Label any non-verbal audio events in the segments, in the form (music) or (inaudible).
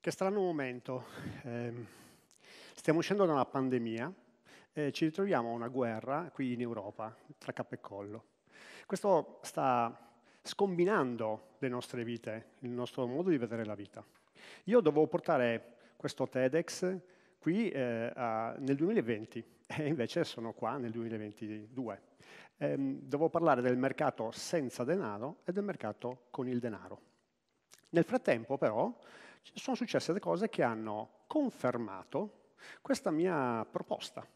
Che strano momento. Ehm, stiamo uscendo da una pandemia e ci ritroviamo a una guerra qui in Europa, tra capo e collo. Questo sta scombinando le nostre vite, il nostro modo di vedere la vita. Io dovevo portare questo TEDx qui eh, a, nel 2020 (laughs) e invece sono qua nel 2022. Eh, dovevo parlare del mercato senza denaro e del mercato con il denaro. Nel frattempo però sono successe delle cose che hanno confermato questa mia proposta.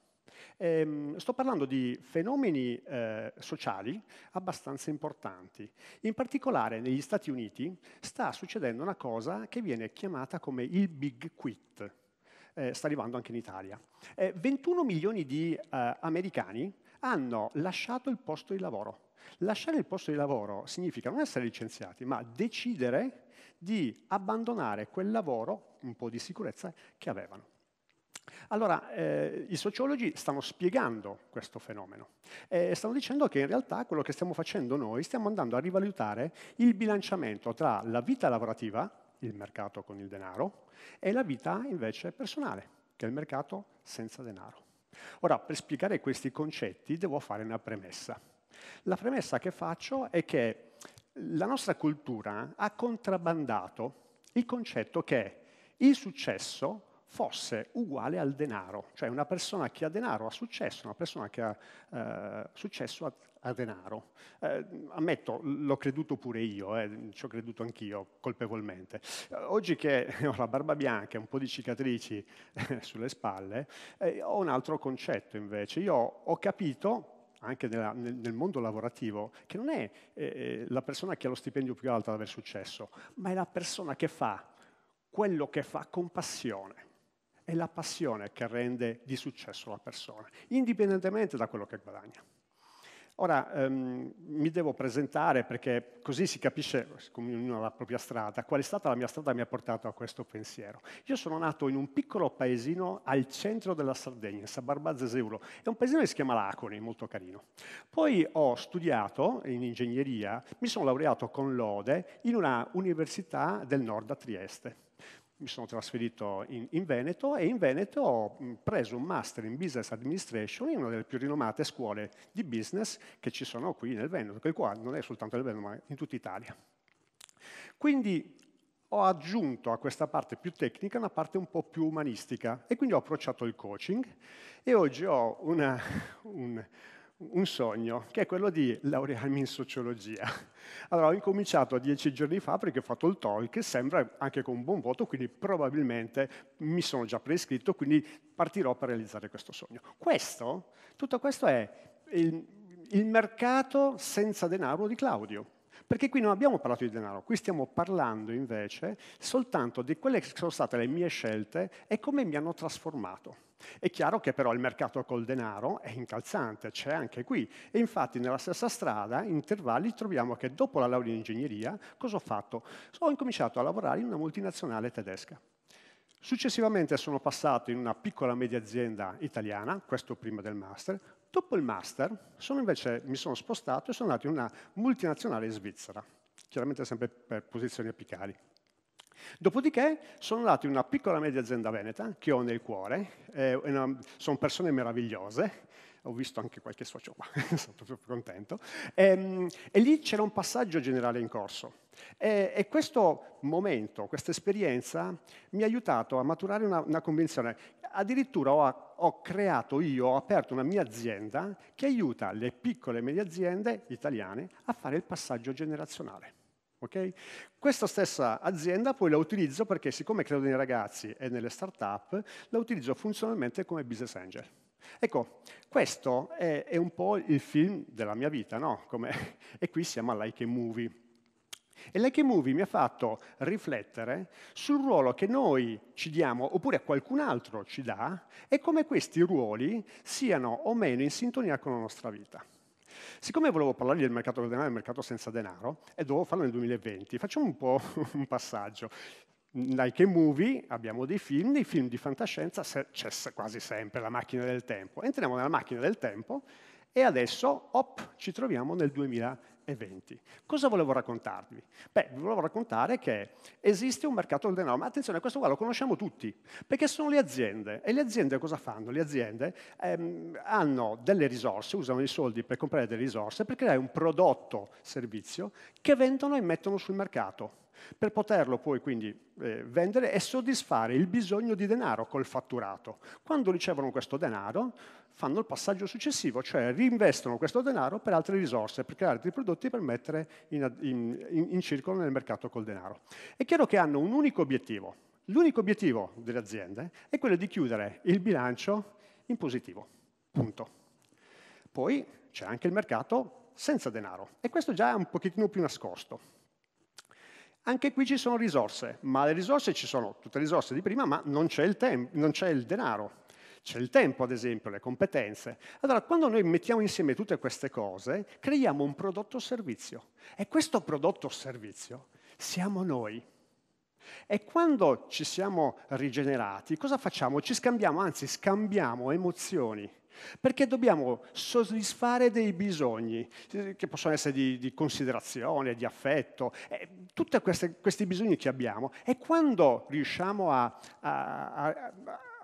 Ehm, sto parlando di fenomeni eh, sociali abbastanza importanti. In particolare negli Stati Uniti sta succedendo una cosa che viene chiamata come il Big Quit. Eh, sta arrivando anche in Italia. Eh, 21 milioni di eh, americani hanno lasciato il posto di lavoro. Lasciare il posto di lavoro significa non essere licenziati, ma decidere di abbandonare quel lavoro, un po' di sicurezza, che avevano. Allora, eh, i sociologi stanno spiegando questo fenomeno eh, e stanno dicendo che in realtà quello che stiamo facendo noi, stiamo andando a rivalutare il bilanciamento tra la vita lavorativa, il mercato con il denaro, e la vita invece personale, che è il mercato senza denaro. Ora, per spiegare questi concetti devo fare una premessa. La premessa che faccio è che la nostra cultura ha contrabbandato il concetto che il successo fosse uguale al denaro, cioè una persona che ha denaro ha successo, una persona che ha eh, successo ha, ha denaro. Eh, ammetto, l'ho creduto pure io, eh, ci ho creduto anch'io colpevolmente. Eh, oggi che (laughs) ho la barba bianca e un po' di cicatrici eh, sulle spalle, eh, ho un altro concetto invece. Io ho capito anche nella, nel, nel, mondo lavorativo, che non è eh, eh, la persona che ha lo stipendio più alto ad aver successo, ma è la persona che fa quello che fa con passione. È la passione che rende di successo la persona, indipendentemente da quello che guadagna. Ora ehm, mi devo presentare perché così si capisce, come ognuno ha la propria strada, qual è stata la mia strada che mi ha portato a questo pensiero. Io sono nato in un piccolo paesino al centro della Sardegna, in Sabarbazzeseuro, è un paesino che si chiama Laconi, molto carino. Poi ho studiato in ingegneria, mi sono laureato con lode in una università del nord a Trieste mi sono trasferito in, in, Veneto e in Veneto ho preso un master in business administration in una delle più rinomate scuole di business che ci sono qui nel Veneto, che qua non è soltanto nel Veneto ma in tutta Italia. Quindi ho aggiunto a questa parte più tecnica una parte un po' più umanistica e quindi ho approcciato il coaching e oggi ho una, (laughs) un, un sogno, che è quello di laurearmi in sociologia. (laughs) Allora ho incominciato dieci giorni fa perché ho fatto il TOEIC, sembra anche con un buon voto, quindi probabilmente mi sono già prescritto, quindi partirò per realizzare questo sogno. Questo, tutto questo è il, il mercato senza denaro di Claudio. Perché qui non abbiamo parlato di denaro, qui stiamo parlando invece soltanto di quelle che sono state le mie scelte e come mi hanno trasformato. È chiaro che però il mercato col denaro è incalzante, c'è anche qui. E infatti nella stessa strada, in Intervalli, troviamo che dopo la laurea in ingegneria, cosa ho fatto? Ho incominciato a lavorare in una multinazionale tedesca. Successivamente sono passato in una piccola media azienda italiana, questo prima del master. Dopo il master sono invece, mi sono spostato e sono andato in una multinazionale svizzera, chiaramente sempre per posizioni apicali. Dopodiché sono nato in una piccola media azienda veneta, che ho nel cuore, eh, una, sono persone meravigliose, ho visto anche qualche socio qua, (laughs) sono proprio contento, e, ehm, e, lì c'era un passaggio generale in corso. E, e questo momento, questa esperienza, mi ha aiutato a maturare una, una convinzione. Addirittura ho, ho, creato io, ho aperto una mia azienda che aiuta le piccole e medie aziende italiane a fare il passaggio generazionale. Okay? Questa stessa azienda poi la utilizzo perché siccome credo nei ragazzi e nelle start-up, la utilizzo funzionalmente come business angel. Ecco, questo è, è un po' il film della mia vita, no? Come, (laughs) e qui siamo a Like a Movie. E Like a Movie mi ha fatto riflettere sul ruolo che noi ci diamo, oppure qualcun altro ci dà, e come questi ruoli siano o meno in sintonia con la nostra vita. Siccome volevo parlargli del mercato del denaro e del mercato senza denaro, e dovevo farlo nel 2020, facciamo un po' (laughs) un passaggio. Like a movie abbiamo dei film, nei film di fantascienza c'è cioè quasi sempre la macchina del tempo. Entriamo nella macchina del tempo e adesso, op, ci troviamo nel 2020. Cosa volevo raccontarvi? Beh, vi volevo raccontare che esiste un mercato del denaro, ma attenzione, questo qua lo conosciamo tutti, perché sono le aziende. E le aziende cosa fanno? Le aziende ehm, hanno delle risorse, usano i soldi per comprare delle risorse, per creare un prodotto, servizio, che vendono e mettono sul mercato per poterlo poi quindi eh, vendere e soddisfare il bisogno di denaro col fatturato. Quando ricevono questo denaro fanno il passaggio successivo, cioè reinvestono questo denaro per altre risorse, per creare altri prodotti per mettere in, in, in, in circolo nel mercato col denaro. È chiaro che hanno un unico obiettivo. L'unico obiettivo delle aziende è quello di chiudere il bilancio in positivo. Punto. Poi c'è anche il mercato senza denaro e questo già è un pochettino più nascosto. Anche qui ci sono risorse, ma le risorse ci sono, tutte le risorse di prima, ma non c'è il, tem- non c'è il denaro, c'è il tempo, ad esempio, le competenze. Allora, quando noi mettiamo insieme tutte queste cose, creiamo un prodotto o servizio. E questo prodotto o servizio siamo noi. E quando ci siamo rigenerati, cosa facciamo? Ci scambiamo, anzi scambiamo emozioni perché dobbiamo soddisfare dei bisogni, eh, che possono essere di, di considerazione, di affetto, eh, tutti questi bisogni che abbiamo. E quando riusciamo a, a, a,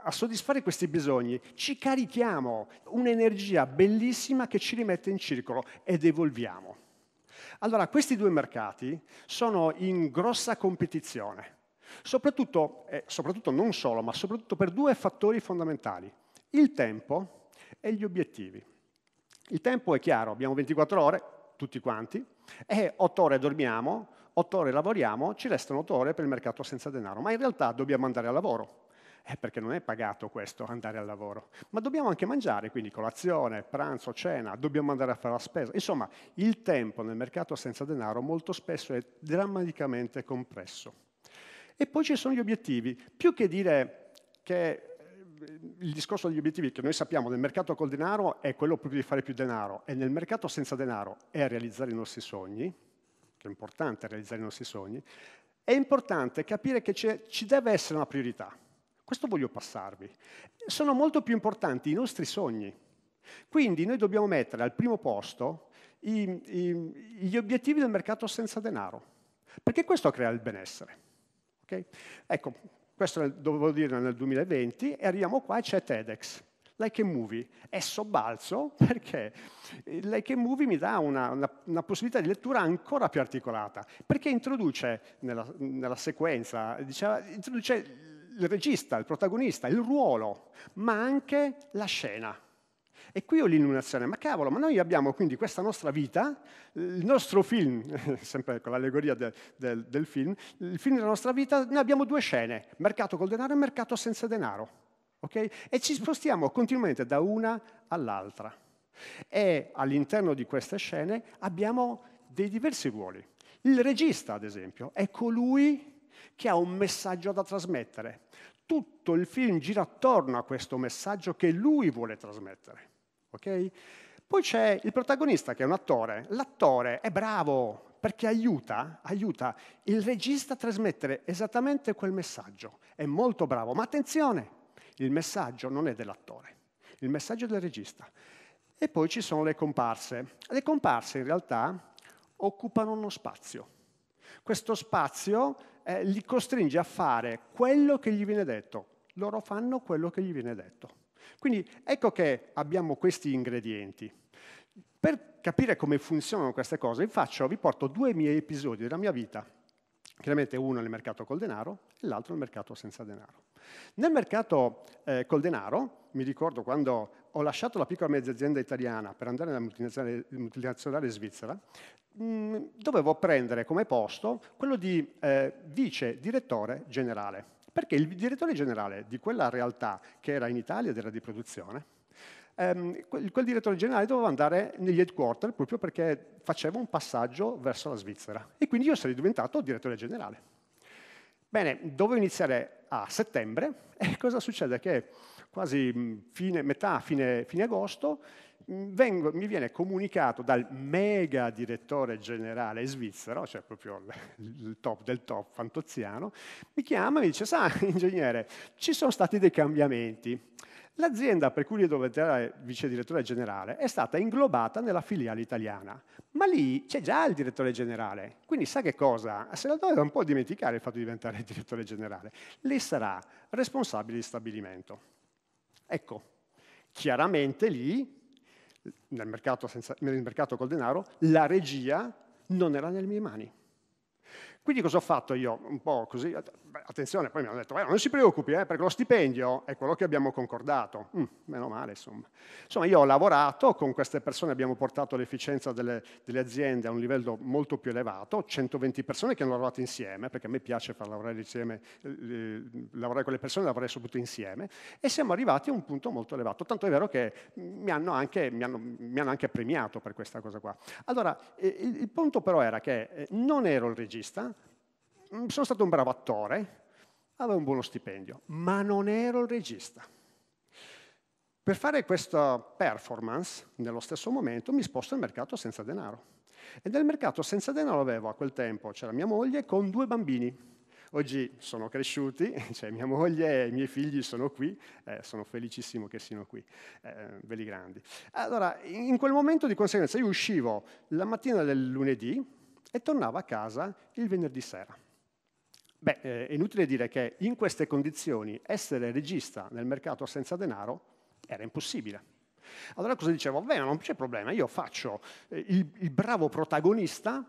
a soddisfare questi bisogni, ci carichiamo un'energia bellissima che ci rimette in circolo ed evolviamo. Allora, questi due mercati sono in grossa competizione, soprattutto, eh, soprattutto non solo, ma soprattutto per due fattori fondamentali. Il tempo e gli obiettivi. Il tempo è chiaro, abbiamo 24 ore, tutti quanti, e 8 ore dormiamo, 8 ore lavoriamo, ci restano 8 ore per il mercato senza denaro, ma in realtà dobbiamo andare al lavoro. Eh, perché non è pagato questo andare al lavoro, ma dobbiamo anche mangiare, quindi colazione, pranzo, cena, dobbiamo andare a fare la spesa. Insomma, il tempo nel mercato senza denaro molto spesso è drammaticamente compresso. E poi ci sono gli obiettivi. Più che dire che il discorso degli obiettivi che noi sappiamo nel mercato col denaro è quello proprio di fare più denaro e nel mercato senza denaro è realizzare i nostri sogni, che è importante realizzare i nostri sogni, è importante capire che ci deve essere una priorità. Questo voglio passarvi. Sono molto più importanti i nostri sogni. Quindi noi dobbiamo mettere al primo posto i, i, gli obiettivi del mercato senza denaro, perché questo crea il benessere. Okay? Ecco, questo dovevo dire nel 2020 e arriviamo qua e c'è TEDx. Like a Movie è sobbalzo (laughs) perché Like a Movie mi dà una, una, una possibilità di lettura ancora più articolata, perché introduce nella, nella sequenza, diceva, introduce il regista, il protagonista, il ruolo, ma anche la scena. E qui ho l'illuminazione, ma cavolo, ma noi abbiamo quindi questa nostra vita, il nostro film, (laughs) sempre con l'allegoria del, del, del film, il film della nostra vita, noi abbiamo due scene, mercato col denaro e mercato senza denaro. Okay? E ci spostiamo continuamente da una all'altra. E all'interno di queste scene abbiamo dei diversi ruoli. Il regista, ad esempio, è colui che ha un messaggio da trasmettere. Tutto il film gira attorno a questo messaggio che lui vuole trasmettere. Okay? Poi c'è il protagonista che è un attore. L'attore è bravo perché aiuta, aiuta il regista a trasmettere esattamente quel messaggio. È molto bravo, ma attenzione, il messaggio non è dell'attore, il messaggio è del regista. E poi ci sono le comparse. Le comparse in realtà occupano uno spazio. Questo spazio eh, li costringe a fare quello che gli viene detto. Loro fanno quello che gli viene detto. Quindi ecco che abbiamo questi ingredienti. Per capire come funzionano queste cose, vi, faccio, vi porto due miei episodi della mia vita. Chiaramente uno nel mercato col denaro e l'altro nel mercato senza denaro. Nel mercato eh, col denaro, mi ricordo quando ho lasciato la piccola e mezza azienda italiana per andare nella multinazionale, multinazionale svizzera, mh, mm, dovevo prendere come posto quello di eh, vice direttore generale perché il direttore generale di quella realtà che era in Italia ed era di produzione, ehm, quel, quel direttore generale doveva andare negli headquarter proprio perché faceva un passaggio verso la Svizzera e quindi io sarei diventato direttore generale. Bene, dovevo iniziare a settembre (laughs) e cosa succede? Che quasi mm, fine, metà, fine, fine agosto, Mm, vengo, mi viene comunicato dal mega direttore generale svizzero, cioè proprio il top del top, Fantozziano, mi chiama e mi dice, sa, ingegnere, ci sono stati dei cambiamenti. L'azienda per cui dovete essere vice direttore generale è stata inglobata nella filiale italiana, ma lì c'è già il direttore generale, quindi sa che cosa? Se la doveva un po' dimenticare il fatto di diventare (laughs) direttore generale, lei sarà responsabile di stabilimento. Ecco, chiaramente lì nel mercato, senza, nel mercato col denaro, la regia non era nelle mie mani. Quindi cosa ho fatto io? Un po' così, attenzione, poi mi hanno detto, eh, non si preoccupi, eh, perché lo stipendio è quello che abbiamo concordato. Mm, meno male, insomma. Insomma, io ho lavorato con queste persone, abbiamo portato l'efficienza delle, delle aziende a un livello molto più elevato, 120 persone che hanno lavorato insieme, perché a me piace far lavorare insieme, eh, lavorare con le persone, lavorare soprattutto insieme, e siamo arrivati a un punto molto elevato, tanto è vero che mi hanno anche, mi hanno, mi hanno anche premiato per questa cosa qua. Allora, eh, il, il punto però era che eh, non ero il regista, Mm, sono stato un bravo attore, avevo un buono stipendio, ma non ero il regista. Per fare questa performance, nello stesso momento, mi sposto al mercato senza denaro. E nel mercato senza denaro avevo a quel tempo, c'era mia moglie con due bambini. Oggi sono cresciuti, (laughs) cioè mia moglie e i miei figli sono qui, eh, sono felicissimo che siano qui, eh, belli grandi. Allora, in quel momento di conseguenza io uscivo la mattina del lunedì e tornavo a casa il venerdì sera. Beh, eh, è inutile dire che in queste condizioni essere regista nel mercato senza denaro era impossibile. Allora cosa dicevo? Bene, non c'è problema, io faccio eh, il, il bravo protagonista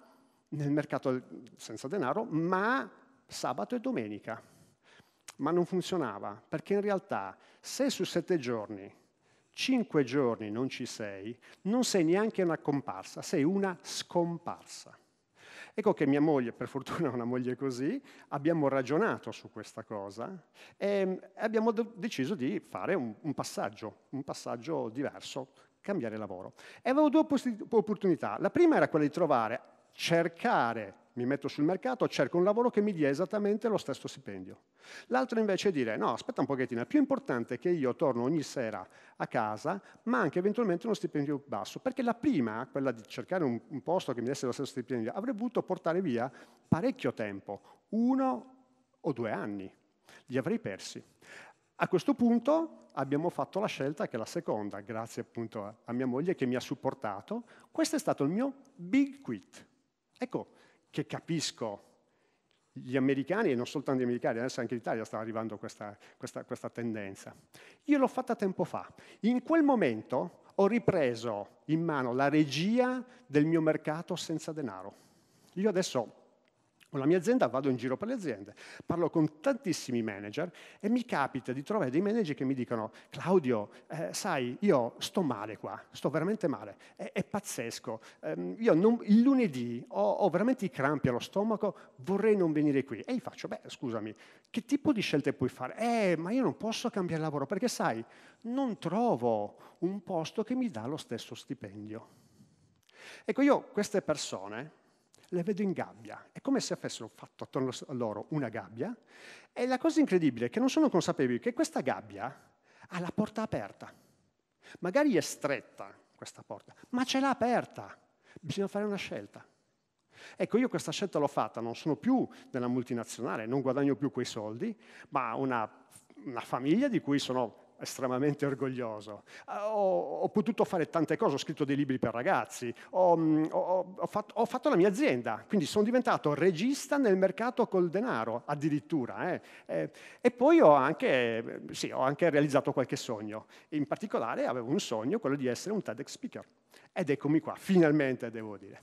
nel mercato senza denaro, ma sabato e domenica. Ma non funzionava, perché in realtà se su sette giorni, cinque giorni non ci sei, non sei neanche una comparsa, sei una scomparsa. Ecco che mia moglie, per fortuna è una moglie così, abbiamo ragionato su questa cosa e mm, abbiamo deciso di fare un, un passaggio, un passaggio diverso, cambiare lavoro. E avevo due opportunità. La prima era quella di trovare cercare, mi metto sul mercato, cerco un lavoro che mi dia esattamente lo stesso stipendio. L'altro invece è dire, no, aspetta un pochettino, è più importante che io torno ogni sera a casa, ma anche eventualmente uno stipendio basso, perché la prima, quella di cercare un, posto che mi desse lo stesso stipendio, avrei potuto portare via parecchio tempo, uno o due anni, li avrei persi. A questo punto abbiamo fatto la scelta che è la seconda, grazie appunto a mia moglie che mi ha supportato. Questo è stato il mio big quit. Ecco che capisco gli americani, e non soltanto gli americani, adesso anche Italia sta arrivando questa, questa, questa tendenza. Io l'ho fatta tempo fa. In quel momento ho ripreso in mano la regia del mio mercato senza denaro. Io adesso con la mia azienda vado in giro per le aziende, parlo con tantissimi manager e mi capita di trovare dei manager che mi dicono Claudio, eh, sai, io sto male qua, sto veramente male, è, è pazzesco, eh, io non, il lunedì ho, ho, veramente i crampi allo stomaco, vorrei non venire qui. E gli faccio, beh scusami, che tipo di scelte puoi fare? Eh, ma io non posso cambiare lavoro perché sai, non trovo un posto che mi dà lo stesso stipendio. Ecco, io queste persone le vedo in gabbia. È come se avessero fatto attorno a loro una gabbia e la cosa incredibile è che non sono consapevoli che questa gabbia ha la porta aperta. Magari è stretta questa porta, ma ce l'ha aperta. Bisogna fare una scelta. Ecco, io questa scelta l'ho fatta, non sono più nella multinazionale, non guadagno più quei soldi, ma una, una famiglia di cui sono estremamente orgoglioso. Ah, ho, ho, potuto fare tante cose, ho scritto dei libri per ragazzi, ho, mm, ho, fatto, ho, fatto, la mia azienda, quindi sono diventato regista nel mercato col denaro, addirittura. Eh. E, eh, e, poi ho anche, sì, ho anche realizzato qualche sogno. In particolare avevo un sogno, quello di essere un TEDx speaker. Ed eccomi qua, finalmente devo dire.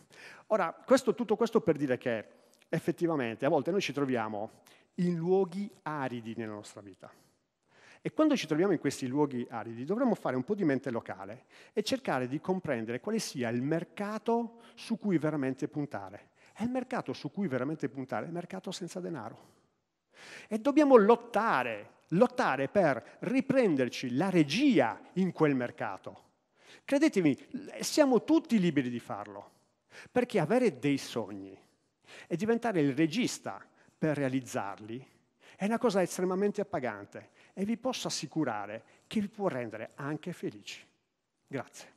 Ora, questo, tutto questo per dire che effettivamente a volte noi ci troviamo in luoghi aridi nella nostra vita e quando ci troviamo in questi luoghi aridi dovremmo fare un po' di mente locale e cercare di comprendere quale sia il mercato su cui veramente puntare. E il mercato su cui veramente puntare è il mercato senza denaro. E dobbiamo lottare, lottare per riprenderci la regia in quel mercato. Credetemi, siamo tutti liberi di farlo, perché avere dei sogni e diventare il regista per realizzarli è una cosa estremamente appagante e vi posso assicurare che vi può rendere anche felici. Grazie.